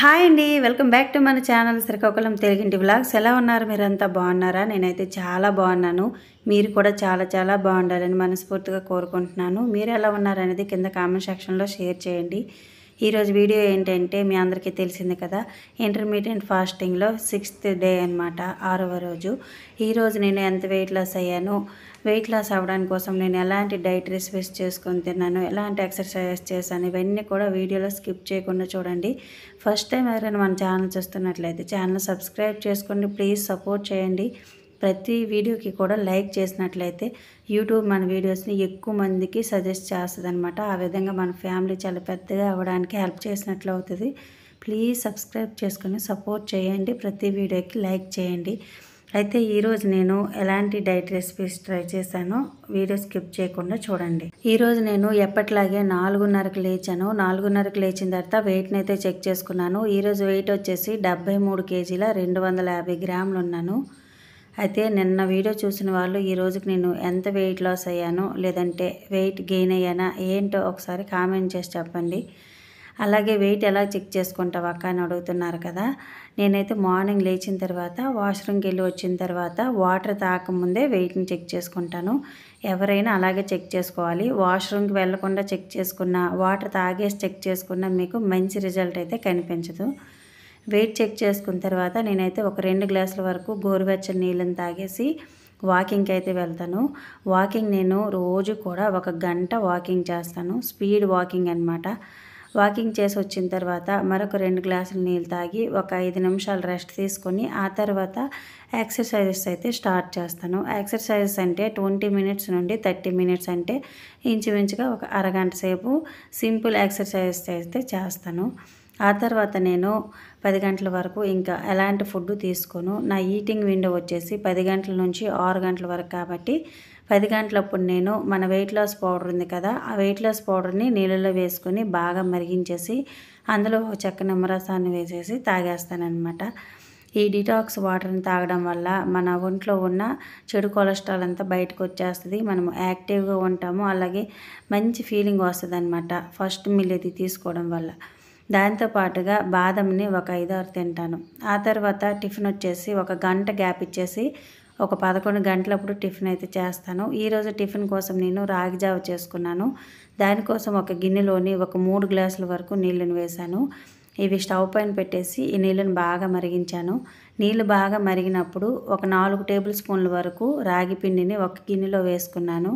hi అండి welcome back to మన channel Srikakulam తెలుగింటి బ్లాగ్స్ ఎలా ఉన్నారు మీరంతా బాగున్నారా నేనైతే చాలా బాగున్నాను మీరు కూడా చాలా చాలా బాగుండాలని మనస్ఫూర్తిగా కోరుకుంటున్నాను మీరు ఎలా ఉన్నారనేది కింద కామెంట్ సెక్షన్లో షేర్ చేయండి ఈరోజు వీడియో ఏంటంటే మీ అందరికీ తెలిసింది కదా ఇంటర్మీడియట్ ఫాస్టింగ్లో సిక్స్త్ డే అనమాట ఆరవ రోజు ఈరోజు నేను ఎంత వెయిట్ లాస్ అయ్యాను వెయిట్ లాస్ అవ్వడానికి కోసం నేను ఎలాంటి డైట్ రెసిపీస్ చేసుకొని తిన్నాను ఎలాంటి ఎక్సర్సైజెస్ చేశాను ఇవన్నీ కూడా వీడియోలో స్కిప్ చేయకుండా చూడండి ఫస్ట్ టైం ఎవరైనా మన ఛానల్ చూస్తున్నట్లయితే ఛానల్ సబ్స్క్రైబ్ చేసుకోండి ప్లీజ్ సపోర్ట్ చేయండి ప్రతి వీడియోకి కూడా లైక్ చేసినట్లయితే యూట్యూబ్ మన వీడియోస్ని ఎక్కువ మందికి సజెస్ట్ అనమాట ఆ విధంగా మన ఫ్యామిలీ చాలా పెద్దగా అవ్వడానికి హెల్ప్ చేసినట్లు అవుతుంది ప్లీజ్ సబ్స్క్రైబ్ చేసుకొని సపోర్ట్ చేయండి ప్రతి వీడియోకి లైక్ చేయండి అయితే ఈరోజు నేను ఎలాంటి డైట్ రెసిపీస్ ట్రై చేశానో వీడియో స్కిప్ చేయకుండా చూడండి ఈరోజు నేను ఎప్పటిలాగే నాలుగున్నరకు లేచాను నాలుగున్నరకు లేచిన తర్వాత వెయిట్ని అయితే చెక్ చేసుకున్నాను ఈరోజు వెయిట్ వచ్చేసి డెబ్బై మూడు కేజీల రెండు వందల యాభై గ్రాములు ఉన్నాను అయితే నిన్న వీడియో చూసిన వాళ్ళు ఈ రోజుకి నేను ఎంత వెయిట్ లాస్ అయ్యానో లేదంటే వెయిట్ గెయిన్ అయ్యానా ఏంటో ఒకసారి కామెంట్ చేసి చెప్పండి అలాగే వెయిట్ ఎలా చెక్ చేసుకుంటావు అక్క అని అడుగుతున్నారు కదా నేనైతే మార్నింగ్ లేచిన తర్వాత వాష్రూమ్కి వెళ్ళి వచ్చిన తర్వాత వాటర్ తాకముందే వెయిట్ని చెక్ చేసుకుంటాను ఎవరైనా అలాగే చెక్ చేసుకోవాలి వాష్రూమ్కి వెళ్లకుండా చెక్ చేసుకున్న వాటర్ తాగేసి చెక్ చేసుకున్న మీకు మంచి రిజల్ట్ అయితే కనిపించదు వెయిట్ చెక్ చేసుకున్న తర్వాత నేనైతే ఒక రెండు గ్లాసుల వరకు గోరువెచ్చని నీళ్ళని తాగేసి వాకింగ్కి అయితే వెళ్తాను వాకింగ్ నేను రోజు కూడా ఒక గంట వాకింగ్ చేస్తాను స్పీడ్ వాకింగ్ అనమాట వాకింగ్ చేసి వచ్చిన తర్వాత మరొక రెండు గ్లాసులు నీళ్ళు తాగి ఒక ఐదు నిమిషాలు రెస్ట్ తీసుకొని ఆ తర్వాత ఎక్సర్సైజెస్ అయితే స్టార్ట్ చేస్తాను ఎక్సర్సైజెస్ అంటే ట్వంటీ మినిట్స్ నుండి థర్టీ మినిట్స్ అంటే ఇంచుమించుగా ఒక అరగంట సేపు సింపుల్ ఎక్సర్సైజెస్ అయితే చేస్తాను ఆ తర్వాత నేను పది గంటల వరకు ఇంకా ఎలాంటి ఫుడ్ తీసుకోను నా ఈటింగ్ విండో వచ్చేసి పది గంటల నుంచి ఆరు గంటల వరకు కాబట్టి పది గంటలప్పుడు నేను మన వెయిట్ లాస్ పౌడర్ ఉంది కదా ఆ వెయిట్ లాస్ పౌడర్ని నీళ్ళలో వేసుకొని బాగా మరిగించేసి అందులో ఒక చెక్క నిమ్మరసాన్ని వేసేసి తాగేస్తానమాట ఈ డిటాక్స్ వాటర్ని తాగడం వల్ల మన ఒంట్లో ఉన్న చెడు కొలెస్ట్రాల్ అంతా బయటకు వచ్చేస్తుంది మనం యాక్టివ్గా ఉంటాము అలాగే మంచి ఫీలింగ్ వస్తుంది అనమాట ఫస్ట్ మిల్ ఇది తీసుకోవడం వల్ల దాంతోపాటుగా బాదంని ఒక ఐదారు తింటాను ఆ తర్వాత టిఫిన్ వచ్చేసి ఒక గంట గ్యాప్ ఇచ్చేసి ఒక పదకొండు గంటలప్పుడు టిఫిన్ అయితే చేస్తాను ఈరోజు టిఫిన్ కోసం నేను రాగి జావ చేసుకున్నాను దానికోసం ఒక గిన్నెలోని ఒక మూడు గ్లాసుల వరకు నీళ్ళని వేశాను ఇవి స్టవ్ పైన పెట్టేసి ఈ నీళ్ళని బాగా మరిగించాను నీళ్ళు బాగా మరిగినప్పుడు ఒక నాలుగు టేబుల్ స్పూన్ల వరకు రాగి పిండిని ఒక గిన్నెలో వేసుకున్నాను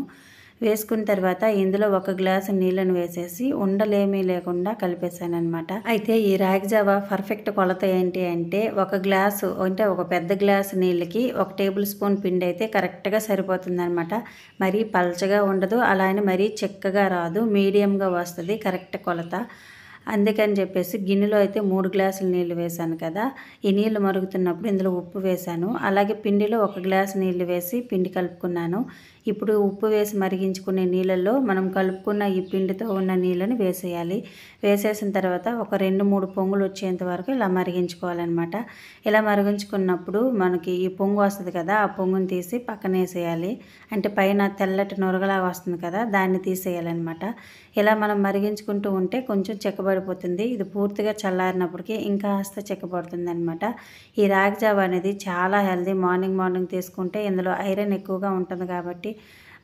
వేసుకున్న తర్వాత ఇందులో ఒక గ్లాసు నీళ్ళను వేసేసి ఉండలేమీ లేకుండా కలిపేశాను అనమాట అయితే ఈ రాగి జావా పర్ఫెక్ట్ కొలత ఏంటి అంటే ఒక గ్లాసు అంటే ఒక పెద్ద గ్లాసు నీళ్ళకి ఒక టేబుల్ స్పూన్ పిండి అయితే కరెక్ట్గా సరిపోతుందనమాట మరీ పలచగా ఉండదు అలానే మరీ చెక్కగా రాదు మీడియంగా వస్తుంది కరెక్ట్ కొలత అందుకని చెప్పేసి గిన్నెలో అయితే మూడు గ్లాసులు నీళ్లు వేశాను కదా ఈ నీళ్లు మరుగుతున్నప్పుడు ఇందులో ఉప్పు వేశాను అలాగే పిండిలో ఒక గ్లాస్ నీళ్లు వేసి పిండి కలుపుకున్నాను ఇప్పుడు ఉప్పు వేసి మరిగించుకునే నీళ్ళల్లో మనం కలుపుకున్న ఈ పిండితో ఉన్న నీళ్ళని వేసేయాలి వేసేసిన తర్వాత ఒక రెండు మూడు పొంగులు వచ్చేంత వరకు ఇలా మరిగించుకోవాలన్నమాట ఇలా మరిగించుకున్నప్పుడు మనకి ఈ పొంగు వస్తుంది కదా ఆ పొంగుని తీసి పక్కన వేసేయాలి అంటే పైన తెల్లటి నొరగలాగా వస్తుంది కదా దాన్ని తీసేయాలన్నమాట ఇలా మనం మరిగించుకుంటూ ఉంటే కొంచెం చెక్కబడిపోతుంది ఇది పూర్తిగా చల్లారినప్పటికీ ఇంకా హస్త చెక్కబడుతుంది అనమాట ఈ రాగి జావ అనేది చాలా హెల్దీ మార్నింగ్ మార్నింగ్ తీసుకుంటే ఇందులో ఐరన్ ఎక్కువగా ఉంటుంది కాబట్టి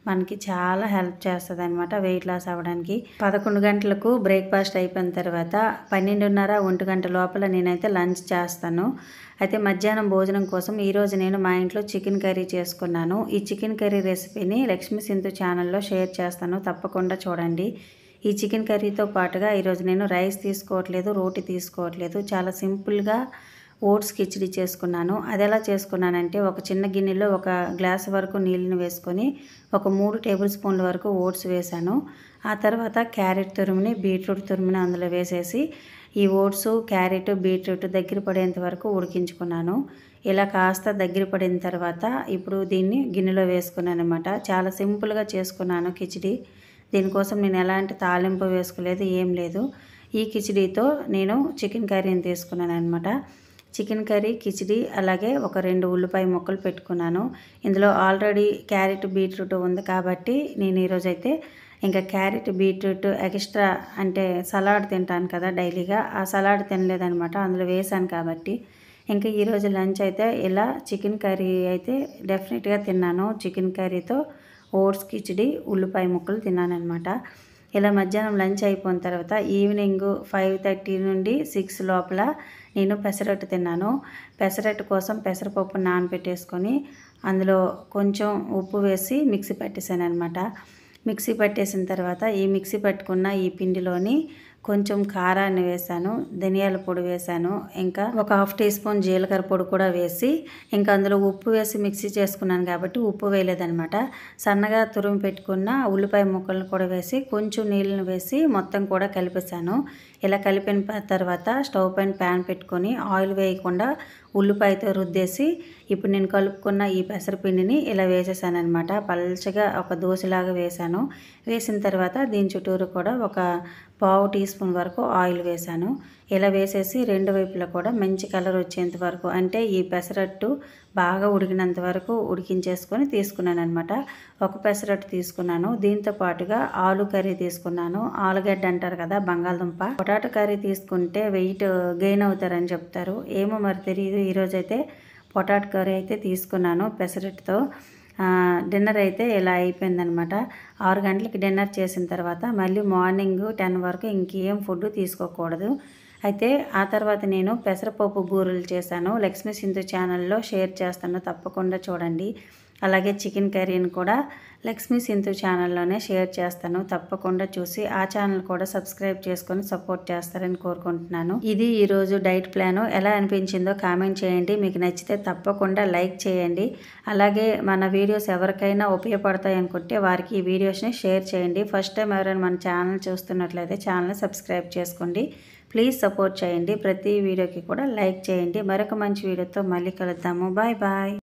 మనకి చాలా హెల్ప్ చేస్తుంది అనమాట వెయిట్ లాస్ అవ్వడానికి పదకొండు గంటలకు బ్రేక్ఫాస్ట్ అయిపోయిన తర్వాత పన్నెండున్నర ఒంటి గంట లోపల నేనైతే లంచ్ చేస్తాను అయితే మధ్యాహ్నం భోజనం కోసం ఈరోజు నేను మా ఇంట్లో చికెన్ కర్రీ చేసుకున్నాను ఈ చికెన్ కర్రీ రెసిపీని లక్ష్మీ సింధు ఛానల్లో షేర్ చేస్తాను తప్పకుండా చూడండి ఈ చికెన్ కర్రీతో పాటుగా ఈరోజు నేను రైస్ తీసుకోవట్లేదు రోటీ తీసుకోవట్లేదు చాలా సింపుల్గా ఓట్స్ కిచిడి చేసుకున్నాను అది ఎలా చేసుకున్నానంటే ఒక చిన్న గిన్నెలో ఒక గ్లాస్ వరకు నీళ్ళని వేసుకొని ఒక మూడు టేబుల్ స్పూన్ల వరకు ఓట్స్ వేశాను ఆ తర్వాత క్యారెట్ తురుముని బీట్రూట్ తురుముని అందులో వేసేసి ఈ ఓట్స్ క్యారెట్ బీట్రూట్ దగ్గర పడేంత వరకు ఉడికించుకున్నాను ఇలా కాస్త దగ్గర పడిన తర్వాత ఇప్పుడు దీన్ని గిన్నెలో వేసుకున్నాను అనమాట చాలా సింపుల్గా చేసుకున్నాను కిచిడి దీనికోసం నేను ఎలాంటి తాలింపు వేసుకోలేదు ఏం లేదు ఈ కిచిడితో నేను చికెన్ కర్రీని తీసుకున్నాను అనమాట చికెన్ కర్రీ కిచిడి అలాగే ఒక రెండు ఉల్లిపాయ ముక్కలు పెట్టుకున్నాను ఇందులో ఆల్రెడీ క్యారెట్ బీట్రూట్ ఉంది కాబట్టి నేను ఈరోజైతే ఇంకా క్యారెట్ బీట్రూట్ ఎక్స్ట్రా అంటే సలాడ్ తింటాను కదా డైలీగా ఆ సలాడ్ తినలేదనమాట అందులో వేసాను కాబట్టి ఇంకా ఈరోజు లంచ్ అయితే ఇలా చికెన్ కర్రీ అయితే డెఫినెట్గా తిన్నాను చికెన్ కర్రీతో ఓట్స్ కిచిడి ఉల్లిపాయ ముక్కలు తిన్నాను అనమాట ఇలా మధ్యాహ్నం లంచ్ అయిపోయిన తర్వాత ఈవినింగ్ ఫైవ్ థర్టీ నుండి సిక్స్ లోపల నేను పెసరట్టు తిన్నాను పెసరట్టు కోసం పెసరపప్పు నానబెట్టేసుకొని అందులో కొంచెం ఉప్పు వేసి మిక్సీ పట్టేసాను అనమాట మిక్సీ పట్టేసిన తర్వాత ఈ మిక్సీ పట్టుకున్న ఈ పిండిలోని కొంచెం కారాన్ని వేశాను ధనియాల పొడి వేశాను ఇంకా ఒక హాఫ్ టీ స్పూన్ జీలకర్ర పొడి కూడా వేసి ఇంకా అందులో ఉప్పు వేసి మిక్సీ చేసుకున్నాను కాబట్టి ఉప్పు వేయలేదనమాట సన్నగా తురుము పెట్టుకున్న ఉల్లిపాయ ముక్కలను కూడా వేసి కొంచెం నీళ్ళని వేసి మొత్తం కూడా కలిపేశాను ఇలా కలిపిన తర్వాత స్టవ్ పైన ప్యాన్ పెట్టుకొని ఆయిల్ వేయకుండా ఉల్లిపాయతో రుద్దేసి ఇప్పుడు నేను కలుపుకున్న ఈ పెసరపిండిని ఇలా వేసేసాను అనమాట పల్చగా ఒక దోశలాగా వేసాను వేసిన తర్వాత దీని చుట్టూరు కూడా ఒక పావు టీ స్పూన్ వరకు ఆయిల్ వేసాను ఇలా వేసేసి రెండు వైపులా కూడా మంచి కలర్ వచ్చేంత వరకు అంటే ఈ పెసరట్టు బాగా ఉడికినంత వరకు ఉడికించేసుకొని తీసుకున్నాను అనమాట ఒక పెసరట్టు తీసుకున్నాను దీంతో పాటుగా ఆలు కర్రీ తీసుకున్నాను ఆలుగడ్డ అంటారు కదా బంగాళదుంప పొటాటో కర్రీ తీసుకుంటే వెయిట్ గెయిన్ అవుతారని చెప్తారు ఏమో మరి తెలియదు ఈరోజైతే పొటాట కర్రీ అయితే తీసుకున్నాను పెసరెట్తో డిన్నర్ అయితే ఇలా అయిపోయిందనమాట ఆరు గంటలకి డిన్నర్ చేసిన తర్వాత మళ్ళీ మార్నింగ్ టెన్ వరకు ఇంకేం ఫుడ్ తీసుకోకూడదు అయితే ఆ తర్వాత నేను పెసరపప్పు బూరెలు చేశాను లక్ష్మీ సింధు ఛానల్లో షేర్ చేస్తాను తప్పకుండా చూడండి అలాగే చికెన్ కర్రీని కూడా లక్ష్మీ సింధు ఛానల్లోనే షేర్ చేస్తాను తప్పకుండా చూసి ఆ ఛానల్ కూడా సబ్స్క్రైబ్ చేసుకొని సపోర్ట్ చేస్తారని కోరుకుంటున్నాను ఇది ఈరోజు డైట్ ప్లాన్ ఎలా అనిపించిందో కామెంట్ చేయండి మీకు నచ్చితే తప్పకుండా లైక్ చేయండి అలాగే మన వీడియోస్ ఎవరికైనా ఉపయోగపడతాయి అనుకుంటే వారికి ఈ వీడియోస్ని షేర్ చేయండి ఫస్ట్ టైం ఎవరైనా మన ఛానల్ చూస్తున్నట్లయితే ఛానల్ని సబ్స్క్రైబ్ చేసుకోండి ప్లీజ్ సపోర్ట్ చేయండి ప్రతి వీడియోకి కూడా లైక్ చేయండి మరొక మంచి వీడియోతో మళ్ళీ కలుద్దాము బాయ్ బాయ్